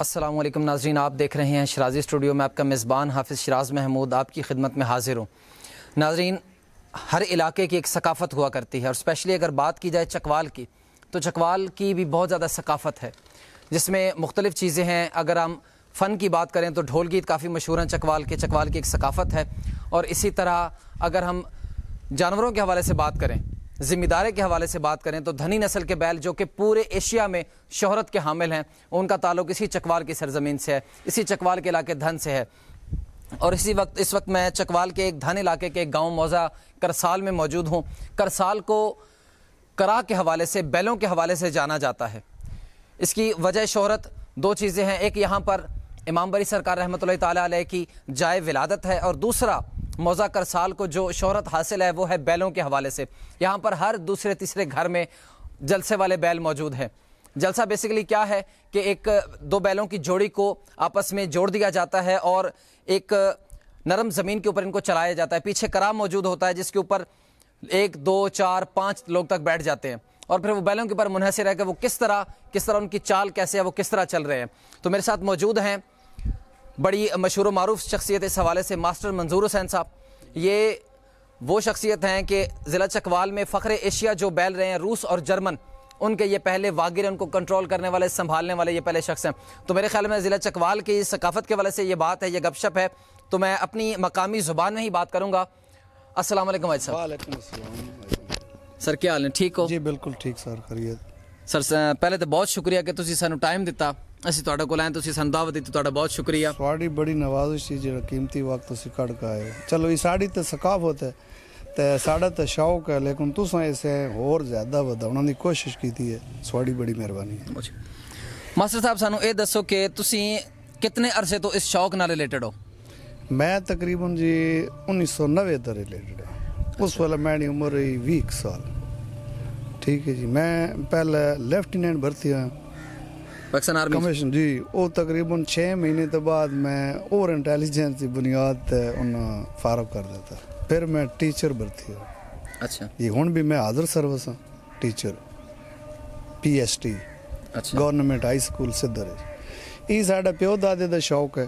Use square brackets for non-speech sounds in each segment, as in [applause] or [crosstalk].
असलम नाजरीन आप देख रहे हैं शराजी स्टूडियो में आपका मेज़बान हाफिज़ शराज महमूद आपकी खिदमत में हाजिर हूँ नाजरीन हर इलाके की एक सकाफ़त हुआ करती है और स्पेशली अगर बात की जाए चकवाल की तो चकवाल की भी बहुत ज़्यादा सकाफ़त है जिसमें मुख्तलिफ़ चीज़ें हैं अगर हम फ़न की बात करें तो ढोल गीत काफ़ी मशहूर हैं चकवाल के चकवाल की एक सकाफ़त है और इसी तरह अगर हम जानवरों के हवाले से बात करें जिम्मेदारी के हवाले से बात करें तो धनी नस्ल के बैल जो कि पूरे एशिया में शहरत के हामिल हैं उनका ताल्लुक इसी चकवाल की सरजमीन से है इसी चकवाल के इलाके धन से है और इसी वक्त इस वक्त मैं चकवाल के एक धन इलाके के एक गाँव मौजा करसाल में मौजूद हूँ करसाल को करा के हवाले से बैलों के हवाले से जाना जाता है इसकी वजह शहरत दो चीज़ें हैं एक यहाँ पर इमाम बरी सरकार रहमत की जाय विलादत है और दूसरा मौजा साल को जो शहरत हासिल है वो है बैलों के हवाले से यहाँ पर हर दूसरे तीसरे घर में जलसे वाले बैल मौजूद हैं जलसा बेसिकली क्या है कि एक दो बैलों की जोड़ी को आपस में जोड़ दिया जाता है और एक नरम ज़मीन के ऊपर इनको चलाया जाता है पीछे कराम मौजूद होता है जिसके ऊपर एक दो चार पाँच लोग तक बैठ जाते हैं और फिर वो बैलों के ऊपर मुनहसर है कि वो किस तरह किस तरह उनकी चाल कैसे है वो किस तरह चल रहे हैं तो मेरे साथ मौजूद हैं बड़ी मशहूर मरूफ शख्सियत इस हवाले से मास्टर मंजूर हुसैन साहब ये वो शख्सियत हैं कि ज़िला चकवाल में फ़ख्र एशिया जो बैल रहे हैं रूस और जर्मन उनके ये पहले वागिर उनको कंट्रोल करने वाले संभालने वाले ये पहले शख्स हैं तो मेरे ख्याल में ज़िला चकवाल की सकाफत के वाले से ये बात है ये गपशप है तो मैं अपनी मकामी ज़ुबान में ही बात करूँगा असल सर क्या हाल है ठीक हो जी बिल्कुल ठीक सर खरीद सर, सर पहले तो बहुत शुक्रिया कि तुम सू टाइम दिता ਅਸੀਂ ਤੁਹਾਡੇ ਕੋਲ ਆਏ ਤੁਸੀਂ ਸਾਨੂੰ ਦਾਵਤ ਦਿੱਤੀ ਤੁਹਾਡਾ ਬਹੁਤ ਸ਼ੁਕਰੀਆ ਤੁਹਾਡੀ ਬੜੀ ਨਵਾਜ਼ਿਸ਼ ਸੀ ਜਿਹੜਾ ਕੀਮਤੀ ਵਕਤ ਤੁਸੀਂ ਕੱਢ ਕੇ ਆਏ ਚਲੋ ਇਹ ਸਾਡੀ ਤੇ ਸਕਾਫਤ ਹੈ ਤੇ ਸਾਡਾ ਤਾਂ ਸ਼ੌਕ ਹੈ ਲੇਕਿਨ ਤੁਸੀਂ ਇਸੇ ਹੋਰ ਜ਼ਿਆਦਾ ਵਧਾਉਣ ਦੀ ਕੋਸ਼ਿਸ਼ ਕੀਤੀ ਹੈ ਤੁਹਾਡੀ ਬੜੀ ਮਿਹਰਬਾਨੀ ਹੈ ਮਾਸਟਰ ਸਾਹਿਬ ਸਾਨੂੰ ਇਹ ਦੱਸੋ ਕਿ ਤੁਸੀਂ ਕਿੰਨੇ ਅਰਸੇ ਤੋਂ ਇਸ ਸ਼ੌਕ ਨਾਲ ਰਿਲੇਟਡ ਹੋ ਮੈਂ ਤਕਰੀਬਨ ਜੀ 1990 ਤੋਂ ਰਿਲੇਟਡ ਹਾਂ ਉਸ ਵੇਲੇ ਮੈਨੀ ਉਮਰ 20 ਸਾਲ ਠੀਕ ਹੈ ਜੀ ਮੈਂ ਪਹਿਲੇ ਲੈਫਟੀਨੈਂਟ ਭਰਤੀ ਹਾਂ पाकिस्तान आर्मी कमीशन जी वो तकरीबन छः महीने तो बाद मैं और इंटेलिजेंस की बुनियाद ते उन फारग कर देता फिर मैं टीचर भर्ती हुआ अच्छा ये हूँ भी मैं हाजिर सर्विस हाँ टीचर पी एस टी अच्छा गवर्नमेंट हाई स्कूल सिद्धर ਇਹ ਸਾਡਾ ਪਿਓ ਦਾਦੇ ਦਾ ਸ਼ੌਕ ਹੈ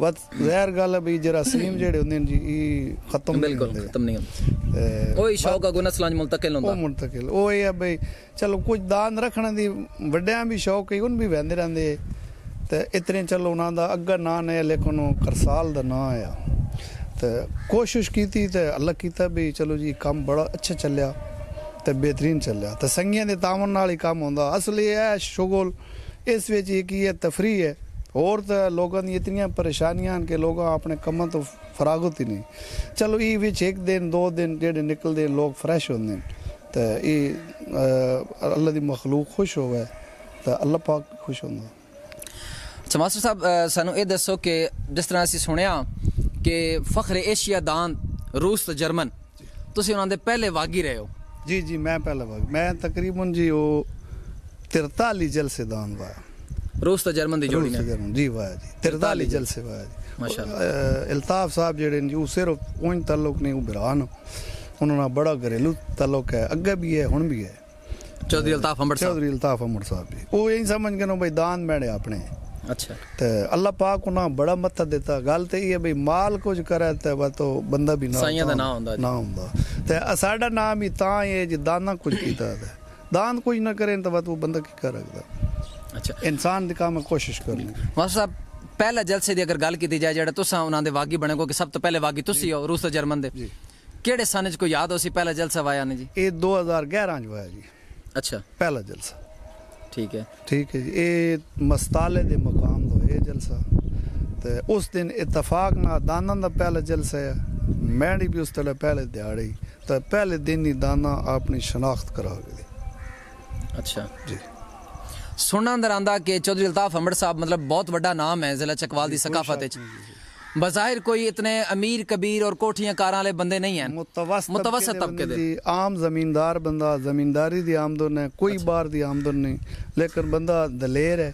ਬਸ ਜ਼ਹਿਰ ਗੱਲ ਹੈ ਵੀ ਜਰਾਸੀਮ ਜਿਹੜੇ ਹੁੰਦੇ ਨੇ ਜੀ ਇਹ ਖਤਮ ਨਹੀਂ ਹੁੰਦੇ ਖਤਮ ਨਹੀਂ ਹੁੰਦੇ ਉਹੀ ਸ਼ੌਕ ਆ ਗੁਨਾ ਸਲਾਂਜ ਮੁਲਤਕਿਲ ਹੁੰਦਾ ਉਹ ਮੁਲਤਕਿਲ ਉਹ ਇਹ ਆ ਬਈ ਚਲੋ ਕੁਝ ਦਾਨ ਰੱਖਣ ਦੀ ਵੱਡਿਆਂ ਵੀ ਸ਼ੌਕ ਹੀ ਉਹਨ ਵੀ ਵੈਂਦੇ ਰਹਿੰਦੇ ਤੇ ਇਤਨੇ ਚਲੋ ਉਹਨਾਂ ਦਾ ਅੱਗਾ ਨਾਂ ਨੇ ਲੇਕਿਨ ਉਹ ਕਰਸਾਲ ਦਾ ਨਾਂ ਆ ਤੇ ਕੋਸ਼ਿਸ਼ ਕੀਤੀ ਤੇ ਅੱਲਾ ਕੀਤਾ ਵੀ ਚਲੋ ਜੀ ਕੰਮ ਬੜਾ ਅੱਛਾ ਚੱਲਿਆ ਤੇ ਬਿਹਤਰੀਨ ਚੱਲਿਆ ਤੇ ਸੰਗੀਆਂ ਦੇ ਤਾਮਨ ਨਾਲ ਹੀ ਕੰਮ ਹੁੰਦਾ ਅਸਲੀ ਇਹ ਹੈ ਸ਼ੁਗਲ ਇਸ ਵਿੱਚ ਇਹ ਕੀ ਹੈ ਤਫਰੀਹ ਹੈ ਹੋਰ ਤਾਂ ਲੋਕਾਂ ਦੀ ਇਤਨੀਆਂ ਪਰੇਸ਼ਾਨੀਆਂ ਹਨ ਕਿ ਲੋਕਾਂ ਆਪਣੇ ਕੰਮਾਂ ਤੋਂ ਫਰਾਗਤ ਹੀ ਨਹੀਂ ਚਲੋ ਇਹ ਵਿੱਚ ਇੱਕ ਦਿਨ ਦੋ ਦਿਨ ਜਿਹੜੇ ਨਿਕਲਦੇ ਲੋਕ ਫਰੈਸ਼ ਹੁੰਦੇ ਤੇ ਇਹ ਅੱਲਾ ਦੀ मखलूक ਖੁਸ਼ ਹੋਵੇ ਤਾਂ ਅੱਲਾ ਪਾਕ ਖੁਸ਼ ਹੁੰਦਾ ਅੱਛਾ ਮਾਸਟਰ ਸਾਹਿਬ ਸਾਨੂੰ ਇਹ ਦੱਸੋ ਕਿ ਜਿਸ ਤਰ੍ਹਾਂ ਅਸੀਂ ਸੁਣਿਆ ਕਿ ਫਖਰ ਏਸ਼ੀਆ ਦਾਨ ਰੂਸ ਤੇ ਜਰਮਨ ਤੁਸੀਂ ਉਹਨਾਂ ਦੇ ਪਹਿਲੇ ਵਾਗੀ ਰਹੇ ਹੋ ਜੀ ਜੀ ਮੈਂ ਪਹਿਲਾ ਵਾਗੀ ਮੈਂ ਤਕਰੀਬਨ ਜੀ ਉਹ 43 ਜਲਸੇ ਦਾਨ ਵਾ ਰੂਸ ਤੇ ਜਰਮਨ ਦੀ ਜੋੜੀ ਨੇ ਜੀ ਵਾਹ ਜੀ 43 ਜਲਸੇ ਵਾਹ ਜੀ ਮਾਸ਼ਾਅੱਲਾ ਇਲਤਾਫ ਸਾਹਿਬ ਜਿਹੜੇ ਨੇ ਉਹ ਸਿਰਫ ਉਹਨਾਂ ਤਾਲੁਕ ਨਹੀਂ ਉਹ ਬਿਰਾਨ ਉਹਨਾਂ ਨਾਲ ਬੜਾ ਘਰੇਲੂ ਤਾਲੁਕ ਹੈ ਅੱਗੇ ਵੀ ਹੈ ਹੁਣ ਵੀ ਹੈ ਚੌਧਰੀ ਇਲਤਾਫ ਅਮਰ ਸਾਹਿਬ ਚੌਧਰੀ ਇਲਤਾਫ ਅਮਰ ਸਾਹਿਬ ਵੀ ਉਹ ਇਹ ਸਮਝ ਕੇ ਨਾ ਬਈ ਦਾਨ ਮੈਣੇ ਆਪਣੇ ਅੱਛਾ ਤੇ ਅੱਲਾ ਪਾਕ ਉਹਨਾਂ ਬੜਾ ਮੱਤ ਦਿੱਤਾ ਗੱਲ ਤੇ ਇਹ ਹੈ ਬਈ ਮਾਲ ਕੁਝ ਕਰੇ ਤੇ ਵਾ ਤੋ ਬੰਦਾ ਵੀ ਨਾ ਸਾਈਆਂ ਦਾ ਨਾ ਹੁੰਦਾ ਨਾ ਹੁੰਦਾ ਤੇ ਸਾਡਾ ਨਾਮ ਹੀ ਤਾਂ ਇਹ ਜਿਦਾਨਾ ਕੁਝ ਕੀਤਾ ਦਾਨ ਕੁਝ ਨਾ ਕਰੇ ਤਾਂ ਵਾ ਤੋ ਬੰਦਾ ਕੀ ਕਰ ਸਕਦਾ ਅੱਛਾ ਇਨਸਾਨ ਦੀ ਕੰਮ ਕੋਸ਼ਿਸ਼ ਕਰਨੀ ਮਾਸਟਰ ਸਾਹਿਬ ਪਹਿਲਾ ਜਲਸੇ ਦੀ ਅਗਰ ਗੱਲ ਕੀਤੀ ਜਾਏ ਜਿਹੜਾ ਤੁਸੀਂ ਉਹਨਾਂ ਦੇ ਵਾਗੀ ਬਣੇ ਕੋ ਕਿ ਸਭ ਤੋਂ ਪਹਿਲੇ ਵਾਗੀ ਤੁਸੀਂ ਹੋ ਰੂਸ ਤੇ ਜਰਮਨ ਦੇ ਕਿਹੜੇ ਸਨ ਚ ਕੋ ਯਾਦ ਹੋ ਸੀ ਪਹਿਲਾ ਜਲਸਾ ਵਾਇਆ ਨੇ ਜੀ ਇਹ 2011 ਚ ਵਾਇਆ ਜੀ ਅੱਛਾ ਪਹਿਲਾ ਜਲਸਾ ਠੀਕ ਹੈ ਠੀਕ ਹੈ ਜੀ ਇਹ ਮਸਤਾਲੇ ਦੇ ਮਕਾਮ ਤੋਂ ਇਹ ਜਲਸਾ ਤੇ ਉਸ ਦਿਨ ਇਤਫਾਕ ਨਾਲ ਦਾਨਾਂ ਦਾ ਪਹਿਲਾ ਜਲਸਾ ਹੈ ਮੈਂਡੀ ਵੀ ਉਸ ਤਲੇ ਪਹਿਲੇ ਦਿਹਾੜੀ ਤਾਂ ਪਹਿਲੇ ਦਿਨ ਹੀ ਦਾਨਾ ਆਪਣੀ ਸ਼ਨਾਖਤ ਕਰਾ ਗਈ ਅੱਛਾ ਜੀ ਸੁਣਨਾ ਅੰਦਰ ਆਂਦਾ ਕਿ ਚੌਧਰੀ ਅਲਤਾਫ ਅਮਰ ਸਾਹਿਬ ਮਤਲਬ ਬਹੁਤ ਵੱਡਾ ਨਾਮ ਹੈ ਜ਼ਿਲ੍ਹਾ ਚੱਕਵਾਲ ਦੀ ਸਕਾਫਤ ਵਿੱਚ कोई इतने अमीर कबीर और कोठियां कारा वाले बंदे नहीं हैं मुतवसत तबके दे आम जमींदार बंदा जमींदारी दी आमदन है कोई अच्छा। बार दी आमदन नहीं लेकिन बंदा दलेर है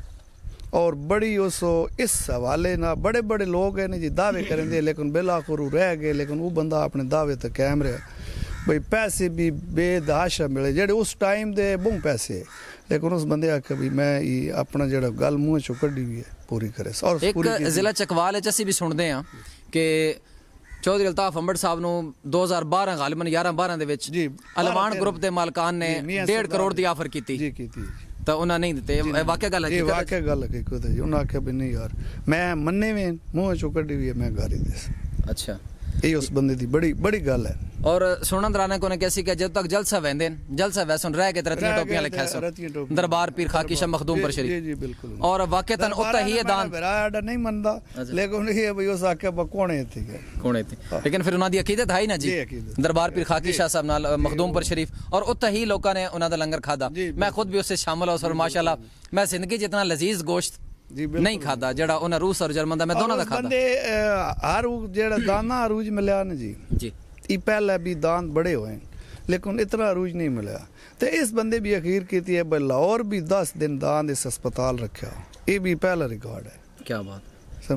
और बड़ी उसो इस हवाले ना बड़े बड़े लोग हैं जी दावे करें दे लेकिन बेलाखुरू रह गए लेकिन वो बंदा अपने दावे तक कायम रहा भाई पैसे भी बेदहाशा मिले जेडे उस टाइम दे बहु पैसे है ਇੱਕ ਉਸ ਬੰਦੇ ਆਖਿਆ ਵੀ ਮੈਂ ਇਹ ਆਪਣਾ ਜਿਹੜਾ ਗੱਲ मुंह ਚੋਂ ਕੱਢੀ ਵੀ ਹੈ ਪੂਰੀ ਕਰੇ और ਇੱਕ ਜ਼ਿਲ੍ਹਾ ਚਕਵਾਲ ਵਿੱਚ ਅਸੀਂ ਵੀ ਸੁਣਦੇ ਆ ਕਿ ਚੌਧਰੀ ਅਲਤਾਫ ਅੰਬੜ ਸਾਹਿਬ ਨੂੰ 2012 ਗਾਲਬਨ 11 12 ਦੇ ਵਿੱਚ ਅਲਵਾਨ ਗਰੁੱਪ ਦੇ ਮਾਲਕਾਂ ਨੇ 1.5 ਕਰੋੜ ਦੀ ਆਫਰ ਕੀਤੀ ਜੀ ਕੀਤੀ ਤਾਂ ਉਹਨਾਂ ਨਹੀਂ ਦਿੱਤੇ ਇਹ ਵਾਕਿਆ ਗੱਲ ਹੈ ਇਹ ਵਾਕਿਆ ਗੱਲ ਹੈ ਕੋਈ ਤੇ ਉਹਨਾਂ ਆਖਿਆ ਵੀ ਨਹੀਂ ਯਾਰ ਮੈਂ ਮੰਨੇ ਵੇਂ ਮੂੰਹ ਚੋਂ ਕੱਢੀ ਵੀ ਹੈ ਮੈਂ ਗਾਰੀ ਦੇਸ ਅੱਛਾ ਇਹ ਉਸ ਬੰਦੇ ਦੀ ਬੜੀ ਬੜੀ ਗੱਲ ਹੈ ਔਰ ਸੁਣਨ ਦਰਾਨੇ ਕੋਨੇ ਕੈਸੀ ਕਿ ਜਦ ਤੱਕ ਜਲਸਾ ਵੈਂਦੇ ਜਲਸਾ ਵੈਸਨ ਰਹਿ ਕੇ ਤਰਤੀਆਂ ਟੋਪੀਆਂ ਲਿਖਿਆ ਸੋ ਦਰਬਾਰ ਪੀਰ ਖਾਕੀ ਸ਼ਾ ਮਖਦੂਮ ਪਰ ਸ਼ਰੀਫ ਜੀ ਜੀ ਬਿਲਕੁਲ ਔਰ ਵਾਕਿਤਨ ਉੱਤਾ ਹੀ ਇਹ ਦਾਨ ਬਰਾੜਾ ਨਹੀਂ ਮੰਨਦਾ ਲੇਕਿਨ ਇਹ ਭਈ ਉਸ ਆਕੇ ਕੋਣੇ ਇੱਥੇ ਕੋਣੇ ਤੇ ਲੇਕਿਨ ਫਿਰ ਉਹਨਾਂ ਦੀ ਅਕੀਦਤ ਹੈ ਨਾ ਜੀ ਦਰਬਾਰ ਪੀਰ ਖਾਕੀ ਸ਼ਾ ਸਾਹਿਬ ਨਾਲ ਮਖਦੂਮ ਪਰ ਸ਼ਰੀਫ ਔਰ ਉੱਤਾ ਹੀ ਲੋਕਾਂ ਨੇ ਉਹਨਾਂ ਦਾ ਲੰਗਰ ਖਾਦਾ ਮੈਂ ਖੁਦ ਵੀ ਉਸੇ ਸ਼ਾਮਲ ਹਾਂ ਔਰ ਮਾਸ਼ਾਅੱਲਾ ਮੈਂ ਜ਼ਿੰਦਗੀ ਜਿਤਨਾ ਲਜ਼ੀਜ਼ ਗੋਸ਼ਤ ਨਹੀਂ ਖਾਦਾ ਜਿਹੜਾ ਉਹਨਾਂ ਰੂਸ ਔਰ ਜਰਮਨ ਦਾ ਮੈਂ ਦੋਨਾਂ ਦਾ ਖਾਦਾ ਬੰਦੇ ਉਹ ਜਿਹੜਾ ਦਾਣਾ ਰੂਜ ਮਿਲਿਆ ਨੇ ਜੀ ਜੀ ਇਹ ਪਹਿਲਾਂ ਵੀ ਦਾਨ ਬੜੇ ਹੋਏ ਲੇਕਿਨ ਇਤਨਾ ਰੂਜ ਨਹੀਂ ਮਿਲਿਆ ਤੇ ਇਸ ਬੰਦੇ ਵੀ ਅਖੀਰ ਕੀਤੀ ਹੈ ਬਲੌਰ ਵੀ 10 ਦਿਨ ਦਾਨ ਇਸ ਹਸਪਤਾਲ ਰੱਖਿਆ ਇਹ ਵੀ ਪਹਿਲਾ ਰਿਕਾਰਡ ਹੈ ਕੀ ਬਾਤ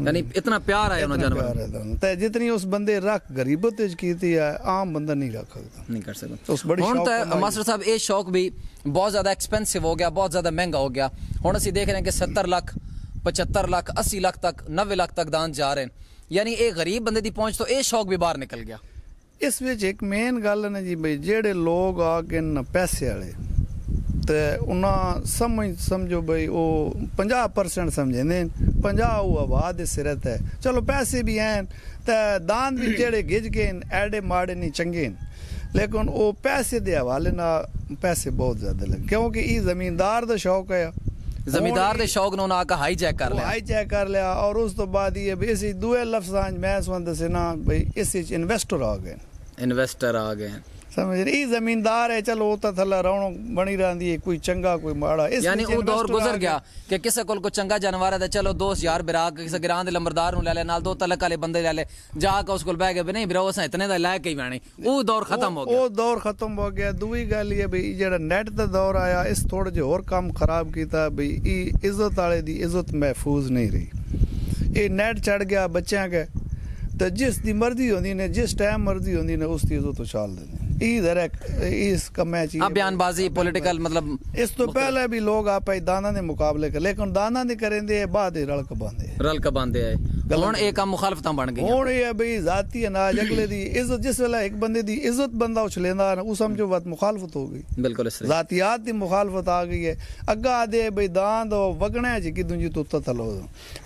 ਯਾਨੀ ਇਤਨਾ ਪਿਆਰ ਆਇਆ ਉਹਨਾਂ ਜਾਨਵਰ ਤੇ ਜਿਤਨੀ ਉਸ ਬੰਦੇ ਰੱਖ ਗਰੀਬਤ ਵਿੱਚ ਕੀਤੀ ਹੈ ਆਮ ਬੰਦਾ ਨਹੀਂ ਰੱਖ ਸਕਦਾ ਨਹੀਂ ਕਰ ਸਕਦਾ ਉਸ ਬੜੀ ਹੁਣ ਤਾਂ ਮਾਸਟਰ ਸਾਹਿਬ ਇਹ ਸ਼ੌਕ ਵੀ ਬਹੁਤ ਜ਼ਿਆਦਾ ਐਕਸਪੈਂਸਿਵ ਹੋ ਗਿਆ ਬਹੁਤ ਜ਼ਿਆਦਾ ਮਹਿੰਗਾ ਹੋ ਗਿਆ ਹੁਣ ਅਸੀਂ ਦੇਖ ਰਹੇ ਹਾਂ ਕਿ 70 ਲੱਖ 75 ਲੱਖ 80 ਲੱਖ ਤੱਕ 90 ਲੱਖ ਤੱਕ ਦਾਨ ਜਾ ਰਹੇ ਯਾਨੀ ਇਹ ਗਰੀਬ ਬੰਦੇ ਦੀ ਪਹੁੰਚ ਤੋਂ ਇਹ ਸ਼ੌਕ ਵੀ ਬਾਹਰ ਨਿਕਲ ਗਿਆ ਇਸ ਵਿੱਚ ਇੱਕ ਮੇਨ ਗੱਲ ਨੇ ਜੀ ਬਈ ਜਿਹੜੇ ਲੋਕ ਆ ਕੇ ਨਾ ਪੈਸੇ ਵਾਲੇ ਤੇ ਉਹਨਾਂ ਸਮਝ ਸਮਝੋ ਬਈ ਉਹ 50% ਸਮਝਦੇ ਨੇ 50 ਉਹ ਆਵਾਜ਼ ਦੇ ਸਿਰਤ ਹੈ ਚਲੋ ਪੈਸੇ ਵੀ ਹਨ ਤੇ ਦਾਨ ਵੀ ਜਿਹੜੇ ਗਿਜ ਕੇ ਐਡੇ ਮਾੜੇ ਨਹੀਂ ਚੰਗੇ ਨੇ ਲੇਕਿਨ ਉਹ ਪੈਸੇ ਦੇ ਹਵਾਲੇ ਨਾਲ ਪੈਸੇ ਬਹੁਤ ਜ਼ਿਆਦਾ ਲੱਗ ਕਿਉਂਕਿ ਇਹ ਜ਼ਮੀਂਦਾਰ ਦਾ ਸ਼ੌਕ ਹੈ ਜ਼ਮੀਦਾਰ ਦੇ ਸ਼ੌਕ ਨੂੰ ਨਾ ਕਾ ਹਾਈਜੈਕ ਕਰ ਲਿਆ ਹਾਈਜੈਕ ਕਰ ਲਿਆ ਔਰ ਉਸ ਤੋਂ ਬਾਅਦ ਇਹ ਵੀ ਦੂਏ ਲਫ਼ਜ਼ਾਂ ਮੈਂ ਸੁਣ ਸੀ ਨਾ ਬਈ ਇਸ 'ਚ ਇਨਵੈਸਟਰ ਆ ਗਏ ਇਨਵੈਸਟਰ ਆ ਗਏ ਸਮਝ ਰਹੀ ਜ਼ਮੀਨਦਾਰ ਹੈ ਚਲੋ ਉਹ ਤਾਂ ਥੱਲੇ ਰੌਣ ਬਣੀ ਰਹਿੰਦੀ ਹੈ ਕੋਈ ਚੰਗਾ ਕੋਈ ਮਾੜਾ ਇਸ ਯਾਨੀ ਉਹ ਦੌਰ ਗੁਜ਼ਰ ਗਿਆ ਕਿ ਕਿਸੇ ਕੋਲ ਕੋ ਚੰਗਾ ਜਾਨਵਰ ਹੈ ਤਾਂ ਚਲੋ ਦੋਸਤ ਯਾਰ ਬਿਰਾਗ ਕਿਸੇ ਗਰਾਂ ਦੇ ਲੰਬਰਦਾਰ ਨੂੰ ਲੈ ਲੈ ਨਾਲ ਦੋ ਤਲਕ ਵਾਲੇ ਬੰਦੇ ਲੈ ਲੈ ਜਾ ਕੇ ਉਸ ਕੋਲ ਬਹਿ ਗਏ ਵੀ ਨਹੀਂ ਬਿਰਾ ਉਸ ਇਤਨੇ ਦਾ ਲਾਇਕ ਹੀ ਬਾਣੀ ਉਹ ਦੌਰ ਖਤਮ ਹੋ ਗਿਆ ਉਹ ਦੌਰ ਖਤਮ ਹੋ ਗਿਆ ਦੂਈ ਗੱਲ ਇਹ ਵੀ ਜਿਹੜਾ ਨੈਟ ਦਾ ਦੌਰ ਆਇਆ ਇਸ ਥੋੜੇ ਜਿਹਾ ਹੋਰ ਕੰਮ ਖਰਾਬ ਕੀਤਾ ਵੀ ਇਹ ਇੱਜ਼ਤ ਵਾਲੇ ਦੀ ਇੱਜ਼ਤ ਮਹਿਫੂਜ਼ ਨਹੀਂ ਰਹੀ ਇਹ ਨੈਟ ਚੜ ਗਿਆ ਬੱਚਿਆਂ ਕੇ ਤੇ ਜਿਸ ਦੀ ਮਰਜ਼ੀ ਹੁੰਦੀ ਨੇ ਜਿਸ ਟਾਈਮ ਮਰਜ਼ੀ ਹੁੰਦੀ ਨੇ ਉਸ ਦੀ ਇੱਜ਼ਤ ਉਛਾਲ ਦਿੰਦੇ इधर ਇਸ ਕਮੈਚ ਆ ਬਿਆਨਬਾਜ਼ੀ ਪੋਲੀਟੀਕਲ ਮਤਲਬ ਇਸ ਤੋਂ ਪਹਿਲਾਂ ਵੀ ਲੋਕ ਆਪੇ ਦਾਣਾ ਦੇ ਮੁਕਾਬਲੇ ਕਰ ਲੇਕਿਨ ਦਾਣਾ ਨਹੀਂ ਕਰਦੇ ਬਾਅਦ ਰਲ ਬੰਦੇ ਰਲ ਬੰਦੇ ਆਏ ਹੁਣ ਇਹ ਕੰਮ ਮੁਖਾਲਫਤਾਂ ਬਣ ਗਈਆਂ ਹੁਣ ਇਹ ਬਈ ਜ਼ਾਤੀ ਅਨਾਜ ਅਗਲੇ ਦੀ ਇੱਜ਼ਤ ਜਿਸ ਵੇਲੇ ਇੱਕ ਬੰਦੇ ਦੀ ਇੱਜ਼ਤ ਬੰਦਾ ਉਛਲੇਂਦਾ ਨਾ ਉਹ ਸਮਝੋ ਵਤ ਮੁਖਾਲਫਤ ਹੋ ਗਈ ਬਿਲਕੁਲ ਸਹੀ ਜ਼ਾਤੀਆਤ ਦੀ ਮੁਖਾਲਫਤ ਆ ਗਈ ਹੈ ਅੱਗਾ ਦੇ ਬਈ ਦਾਂਦ ਵਗਣਾ ਚ ਕਿਦੋਂ ਜੀ ਤੁੱਤਾ ਤਲੋ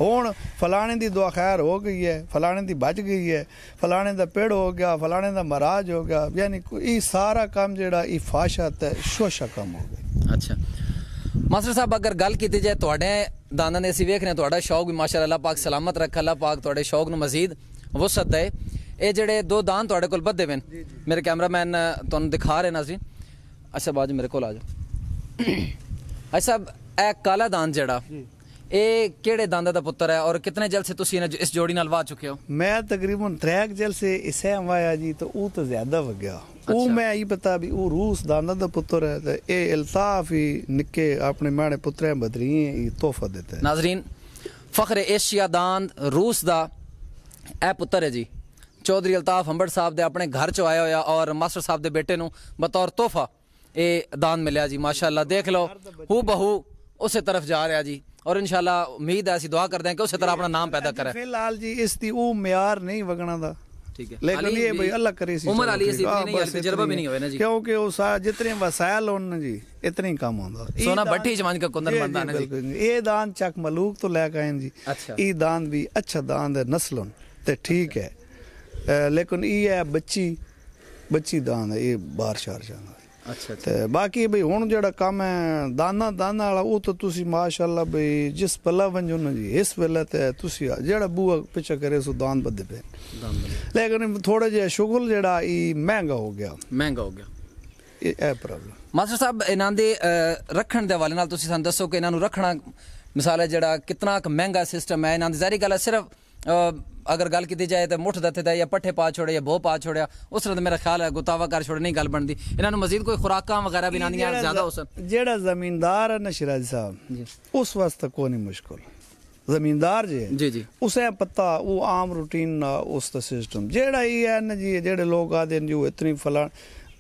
ਹੁਣ ਫਲਾਣੇ ਦੀ ਦੁਆ ਖੈਰ ਹੋ ਗਈ ਹੈ ਫਲਾਣੇ ਦੀ ਬਚ ਗਈ ਹੈ ਫਲਾਣੇ ਦਾ ਪੇੜ ਹੋ ਗਿਆ ਫਲਾਣੇ ਦਾ ਮਹਾਰਾਜ ਹੋ ਗਿਆ ਯਾਨੀ ਇਹ ਸਾਰਾ ਕੰਮ ਜਿਹੜਾ ਇਹ ਫਾਸ਼ਾ ਤੇ ਸ਼ੋਸ਼ਾ ਕੰਮ ਹੋ ਗਿਆ ਅੱਛਾ ਮਾਸਟਰ ਸਾਹਿਬ ਅਗਰ ਗੱਲ ਕੀਤੀ ਜਾਏ ਤੁਹਾਡੇ ਦਾਨਾ ਨੇ ਅਸੀਂ ਵੇਖ ਰਹੇ ਤੁਹਾਡਾ ਸ਼ੌਕ ਵੀ ਮਾਸ਼ਾਅੱਲਾ ਅੱਲਾਹ ਪਾਕ ਸਲਾਮਤ ਰੱਖਾ ਅੱਲਾਹ ਪਾਕ ਤੁਹਾਡੇ ਸ਼ੌਕ ਨੂੰ ਮਜ਼ੀਦ ਵਸਤ ਦੇ ਇਹ ਜਿਹੜੇ ਦੋ ਦਾਨ ਤੁਹਾਡੇ ਕੋਲ ਵੱਧੇ ਵੇਨ ਮੇਰੇ ਕੈਮਰਾਮੈਨ ਤੁਹਾਨੂੰ ਦਿਖਾ ਰਹੇ ਨਾ ਸੀ ਅੱਛਾ ਬਾਜ ਮੇਰੇ ਕੋਲ ਆ ਜਾ [coughs] ਅੱਛਾ ਇਹ ਕਾਲਾ ਦਾਨ ਜਿਹੜਾ ਇਹ ਕਿਹੜੇ ਦੰਦ ਦਾ ਪੁੱਤਰ ਹੈ ਔਰ ਕਿਤਨੇ ਜਲਸੇ ਤੁਸੀਂ ਇਸ ਜੋੜੀ ਨਾਲ ਵਾ ਚੁੱਕੇ ਹੋ ਮੈਂ ਤਕਰੀਬਨ 3 ਜਲਸੇ ਇਸੇ ਆਇਆ ਜੀ ਤਾਂ ਉਹ ਤਾਂ ਜ਼ਿਆਦਾ ਵਗਿਆ ਉਹ ਮੈਂ ਹੀ ਪਤਾ ਵੀ ਉਹ ਰੂਸ ਦਾ ਨਦ ਪੁੱਤਰ ਹੈ ਤੇ ਇਹ ਇਲਤਾਫ ਹੀ ਨਿੱਕੇ ਆਪਣੇ ਮਾਣੇ ਪੁੱਤਰੇ ਬਦਰੀ ਇਹ ਤੋਹਫਾ ਦਿੱਤਾ ਹੈ ਨਾਜ਼ਰੀਨ ਫਖਰ ਏਸ਼ੀਆ ਦਾਨ ਰੂਸ ਦਾ ਇਹ ਪੁੱਤਰ ਹੈ ਜੀ ਚੌਧਰੀ ਇਲਤਾਫ ਹੰਬੜ ਸਾਹਿਬ ਦੇ ਆਪਣੇ ਘਰ ਚ ਆਇਆ ਹੋਇਆ ਔਰ ਮਾਸਟਰ ਸਾਹਿਬ ਦੇ ਬੇਟੇ ਨੂੰ ਬਤੌਰ ਤੋਹਫਾ ਇਹ ਦਾਨ ਮਿਲਿਆ ਜੀ ਮਾਸ਼ਾਅੱਲਾ ਦੇਖ ਲਓ ਹੂ ਬਹੂ ਉਸੇ ਤਰਫ ਜਾ ਰਿਹਾ ਜੀ ਔਰ ਇਨਸ਼ਾਅੱਲਾ ਉਮੀਦ ਹੈ ਅਸੀਂ ਦੁਆ ਕਰਦੇ ਹਾਂ ਕਿ ਉਸੇ ਤਰ੍ਹਾਂ ਆਪਣਾ ਨਾਮ ਪੈਦਾ ਕਰੇ ਫਿਲਹਾਲ ਜੀ ਇਸ ਦੀ ਉਹ ਮਿਆਰ ਨਹੀਂ ਵਗਣਾ ਦਾ ठीक है लेकिन ये भाई अल्लाह करे सी उम्र वाली ऐसी इतनी नहीं तजुर्बा भी नहीं होवे ना जी क्योंकि उस जितने वसायल होन ना जी इतने कम होंदा सोना भट्टी जमान का कुंदन बनदा ना जी ये दान चक मलूक तो लेके आए जी अच्छा ई दान भी अच्छा दान है नस्लन ते ठीक है लेकिन ई है बच्ची बच्ची दान है ये बाहर शहर जाना ਅੱਛਾ ਤੇ ਬਾਕੀ ਬਈ ਹੁਣ ਜਿਹੜਾ ਕੰਮ ਹੈ ਦਾਨਾ ਦਾਨਾ ਵਾਲਾ ਉਹ ਤਾਂ ਤੁਸੀਂ ਮਾਸ਼ਾਅੱਲਾ ਬਈ ਜਿਸ ਪੱਲਾ ਵੰਜੋ ਨਾ ਜੀ ਇਸ ਵੇਲੇ ਤੇ ਤੁਸੀਂ ਜਿਹੜਾ ਬੂਆ ਪਿੱਛੇ ਕਰੇ ਸੋ ਦਾਨ ਬੱਦੇ ਪਏ ਲੇਕਿਨ ਥੋੜਾ ਜਿਹਾ ਸ਼ੁਗਲ ਜਿਹੜਾ ਇਹ ਮਹਿੰਗਾ ਹੋ ਗਿਆ ਮਹਿੰਗਾ ਹੋ ਗਿਆ ਇਹ ਇਹ ਪ੍ਰੋਬਲਮ ਮਾਸਟਰ ਸਾਹਿਬ ਇਹਨਾਂ ਦੇ ਰੱਖਣ ਦੇ ਵਾਲੇ ਨਾਲ ਤੁਸੀਂ ਸਾਨੂੰ ਦੱਸੋ ਕਿ ਇਹਨਾਂ ਨੂੰ ਰੱਖਣਾ ਮਿਸਾਲ ਹੈ ਜਿਹੜਾ ਕਿਤਨਾ ਕੁ ਮਹਿੰਗਾ ਸਿਸਟਮ ਹੈ ਇਹਨਾਂ ਦੀ ਜ਼ਾਰੀ ਗੱਲ ਹੈ ਸਿਰਫ ਅਗਰ ਗੱਲ ਕੀਤੀ ਜਾਏ ਤਾਂ ਮੁੱਠ ਦੱਥੇ ਦਾ ਜਾਂ ਪੱਠੇ ਪਾ ਛੋੜਿਆ ਜਾਂ ਬੋ ਪਾ ਛੋੜਿਆ ਉਸ ਤਰ੍ਹਾਂ ਦਾ ਮੇਰਾ ਖਿਆਲ ਹੈ ਗੁਤਾਵਾ ਕਰ ਛੋੜਨੀ ਗੱਲ ਬਣਦੀ ਇਹਨਾਂ ਨੂੰ ਮਜ਼ੀਦ ਕੋਈ ਖੁਰਾਕਾਂ ਵਗੈਰਾ ਵੀ ਬਣਾਉਣੀਆਂ ਜ਼ਿਆਦਾ ਹੋ ਸਕਣ ਜਿਹੜਾ ਜ਼ਮੀਂਦਾਰ ਹੈ ਨਸ਼ਰਾਜ ਸਾਹਿਬ ਉਸ ਵਾਸਤੇ ਕੋਈ ਨਹੀਂ ਮੁਸ਼ਕਲ ਜ਼ਮੀਂਦਾਰ ਜੀ ਜੀ ਜੀ ਉਸੇ ਪਤਾ ਉਹ ਆਮ ਰੂਟੀਨ ਨਾ ਉਸ ਦਾ ਸਿਸਟਮ ਜਿਹੜਾ ਹੀ ਹੈ ਨਾ ਜੀ ਜਿਹੜੇ ਲੋਕ ਆਦੇ ਨੇ ਉਹ ਇਤਨੀ ਫਲਾਣ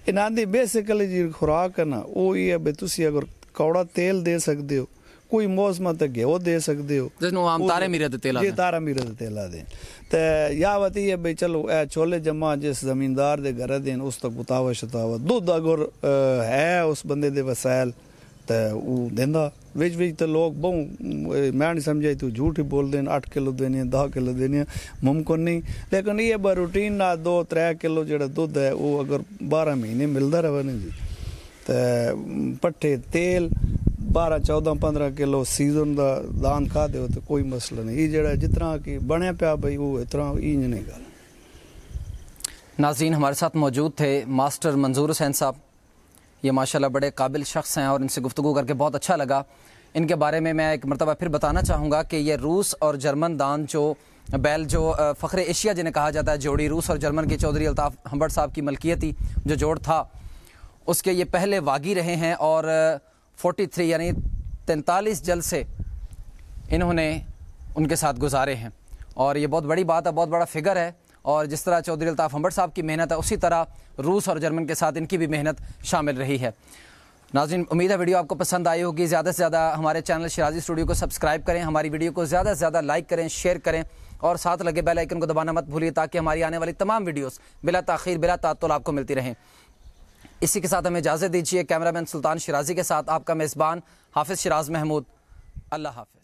ਇਹਨਾਂ ਦੀ ਬੇਸਿਕਲੀ ਜੀ ਖੁਰਾਕ ਹੈ ਨਾ ਉਹ ਹੀ ਹੈ ਬੇ ਤੁਸੀਂ ਅਗਰ ਕੌੜਾ ਤੇਲ ਦੇ ਸਕਦੇ ਹੋ ਕੋਈ ਮੌਸਮਾਂ ਤੇ ਘਿਓ ਦੇ ਸਕਦੇ ਹੋ ਜਿਸ ਨੂੰ ਆਮ ਤਾਰੇ ਮੀਰਤ ਤੇਲਾ ਜੀ ਤਾਰਾ ਮੀਰਤ ਤੇਲਾ ਦੇ ਤੇ ਯਾ ਵਤੀ ਹੈ ਬਈ ਚਲੋ ਇਹ ਛੋਲੇ ਜਮਾ ਜਿਸ ਜ਼ਮੀਂਦਾਰ ਦੇ ਘਰ ਦੇਨ ਉਸ ਤੱਕ ਉਤਾਵਾ ਸ਼ਤਾਵਾ ਦੁੱਧ ਅਗਰ ਹੈ ਉਸ ਬੰਦੇ ਦੇ ਵਸਾਇਲ ਤੇ ਉਹ ਦਿੰਦਾ ਵਿੱਚ ਵਿੱਚ ਤੇ ਲੋਕ ਬਹੁ ਮੈਂ ਨਹੀਂ ਸਮਝਾਈ ਤੂੰ ਝੂਠ ਹੀ ਬੋਲ ਦੇਣ 8 ਕਿਲੋ ਦੇਣੀ 10 ਕਿਲੋ ਦੇਣੀ ਮੁਮਕਨ ਨਹੀਂ ਲੇਕਿਨ ਇਹ ਬਾ ਰੂਟੀਨ ਨਾਲ 2 3 ਕਿਲੋ ਜਿਹੜਾ ਦੁੱਧ ਹੈ ਉਹ ਅਗਰ 12 ਮਹੀਨੇ ਮਿਲਦਾ ਰਹੇ ਨਾ ਜੀ ਤੇ ਪੱਠੇ ਤੇਲ बारह चौदह पंद्रह किलो सीजन ਦਾ ਦਾਨ ਖਾ ਦਿਓ ਤੇ ਕੋਈ ਮਸਲਾ ਨਹੀਂ ਇਹ ਜਿਹੜਾ कि बने ਬਣਿਆ भाई वो ਉਹ ਇਤਨਾ ਇੰਜ ਨਹੀਂ नाजीन हमारे साथ मौजूद थे मास्टर मंजूर हुसैन साहब ये माशाल्लाह बड़े काबिल शख्स हैं और इनसे गुफ्तु करके बहुत अच्छा लगा इनके बारे में मैं एक मरतबा फिर बताना चाहूँगा कि ये रूस और जर्मन दान जो बैल जो फ़खरे एशिया जिन्हें कहा जाता है जोड़ी रूस और जर्मन के चौधरी अल्ताफ़ हम्बड़ साहब की मलकियती जो जोड़ था उसके ये पहले वागी रहे हैं और 43 यानी तैंतालीस जलसे इन्होंने उनके साथ गुजारे हैं और ये बहुत बड़ी बात है बहुत बड़ा फिगर है और जिस तरह चौधरी अल्ताफ़ अम्बर साहब की मेहनत है उसी तरह रूस और जर्मन के साथ इनकी भी मेहनत शामिल रही है नाजिन उम्मीद है वीडियो आपको पसंद आई होगी ज़्यादा से ज़्यादा हमारे चैनल शराजी स्टूडियो को सब्सक्राइब करें हमारी वीडियो को ज़्यादा से ज़्यादा लाइक करें शेयर करें और साथ लगे बेल आइकन को दबाना मत भूलिए ताकि हमारी आने वाली तमाम वीडियोस बिला तखीर बिला तातुल आपको मिलती रहें इसी के साथ हमें इजाज़त दीजिए कैमरामैन सुल्तान शराजी के साथ आपका मेज़बान हाफिज़ शराज महमूद अल्लाह हाफिज